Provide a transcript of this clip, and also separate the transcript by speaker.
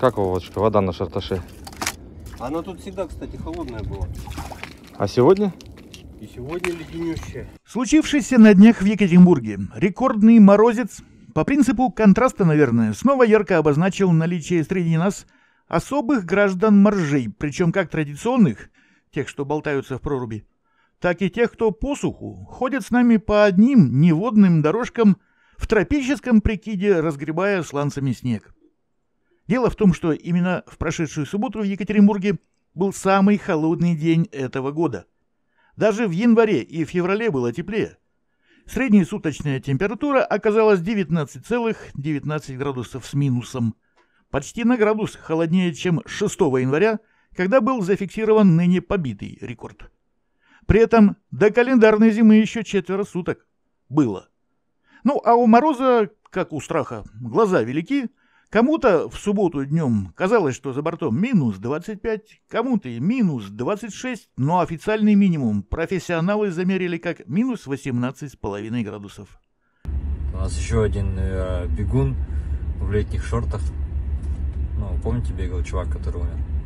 Speaker 1: Как, Вовочка, вода на шарташе? Она тут всегда, кстати, холодная была. А сегодня? И сегодня леденющая. Случившийся на днях в Екатеринбурге рекордный морозец, по принципу контраста, наверное, снова ярко обозначил наличие среди нас особых граждан моржей, причем как традиционных, тех, что болтаются в проруби, так и тех, кто по суху ходит с нами по одним неводным дорожкам в тропическом прикиде, разгребая сланцами снег. Дело в том, что именно в прошедшую субботу в Екатеринбурге был самый холодный день этого года. Даже в январе и в феврале было теплее. Средняя суточная температура оказалась 19,19 ,19 градусов с минусом. Почти на градус холоднее, чем 6 января, когда был зафиксирован ныне побитый рекорд. При этом до календарной зимы еще четверо суток было. Ну а у Мороза, как у страха, глаза велики – Кому-то в субботу днем казалось, что за бортом минус 25, кому-то и минус 26, но официальный минимум профессионалы замерили как минус 18,5 градусов. У нас еще один э, бегун в летних шортах. Ну, помните, бегал чувак, который умер?